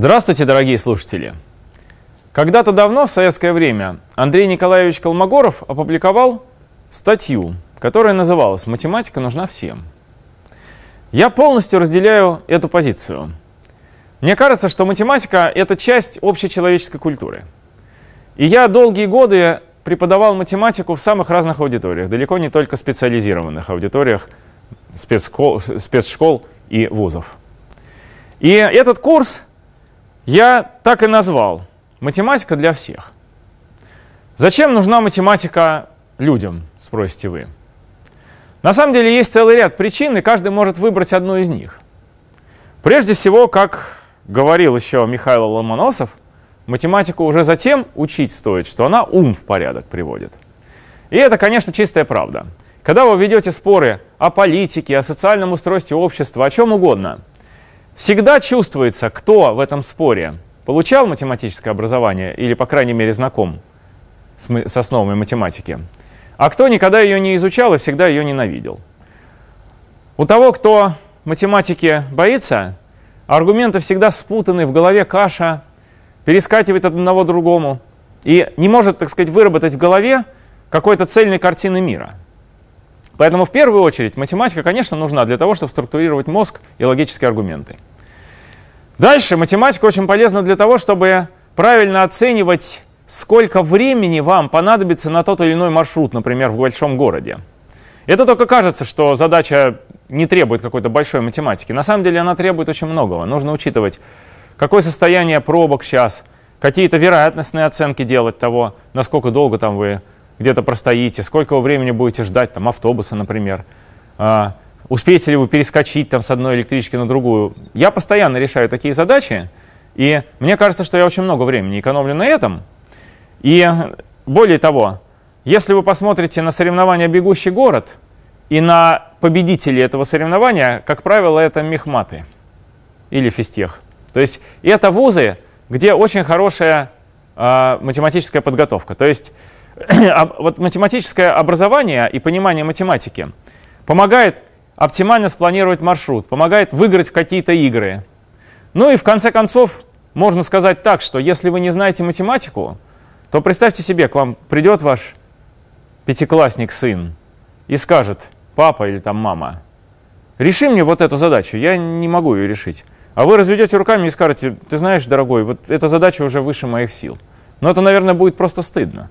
Здравствуйте, дорогие слушатели! Когда-то давно, в советское время, Андрей Николаевич Колмогоров опубликовал статью, которая называлась «Математика нужна всем». Я полностью разделяю эту позицию. Мне кажется, что математика — это часть общечеловеческой культуры. И я долгие годы преподавал математику в самых разных аудиториях, далеко не только специализированных аудиториях спецшкол, спецшкол и вузов. И этот курс — я так и назвал «Математика для всех». Зачем нужна математика людям, спросите вы? На самом деле есть целый ряд причин, и каждый может выбрать одну из них. Прежде всего, как говорил еще Михаил Ломоносов, математику уже затем учить стоит, что она ум в порядок приводит. И это, конечно, чистая правда. Когда вы ведете споры о политике, о социальном устройстве общества, о чем угодно – Всегда чувствуется, кто в этом споре получал математическое образование или, по крайней мере, знаком с, с основами математики, а кто никогда ее не изучал и всегда ее ненавидел. У того, кто математики боится, аргументы всегда спутаны, в голове каша, перескакивает от одного к другому и не может, так сказать, выработать в голове какой-то цельной картины мира. Поэтому в первую очередь математика, конечно, нужна для того, чтобы структурировать мозг и логические аргументы. Дальше математика очень полезна для того, чтобы правильно оценивать, сколько времени вам понадобится на тот или иной маршрут, например, в большом городе. Это только кажется, что задача не требует какой-то большой математики. На самом деле она требует очень многого. Нужно учитывать, какое состояние пробок сейчас, какие-то вероятностные оценки делать того, насколько долго там вы где-то простоите, сколько вы времени будете ждать там автобуса, например, а, успеете ли вы перескочить там с одной электрички на другую. Я постоянно решаю такие задачи, и мне кажется, что я очень много времени экономлю на этом. И более того, если вы посмотрите на соревнования «Бегущий город» и на победителей этого соревнования, как правило, это мехматы или физтех. То есть это вузы, где очень хорошая э, математическая подготовка. То есть а, вот математическое образование и понимание математики помогает оптимально спланировать маршрут, помогает выиграть в какие-то игры. Ну и в конце концов, можно сказать так, что если вы не знаете математику, то представьте себе, к вам придет ваш пятиклассник сын и скажет, папа или там мама, реши мне вот эту задачу, я не могу ее решить. А вы разведете руками и скажете, ты знаешь, дорогой, вот эта задача уже выше моих сил. Но это, наверное, будет просто стыдно.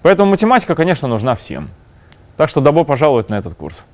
Поэтому математика, конечно, нужна всем. Так что добро пожаловать на этот курс.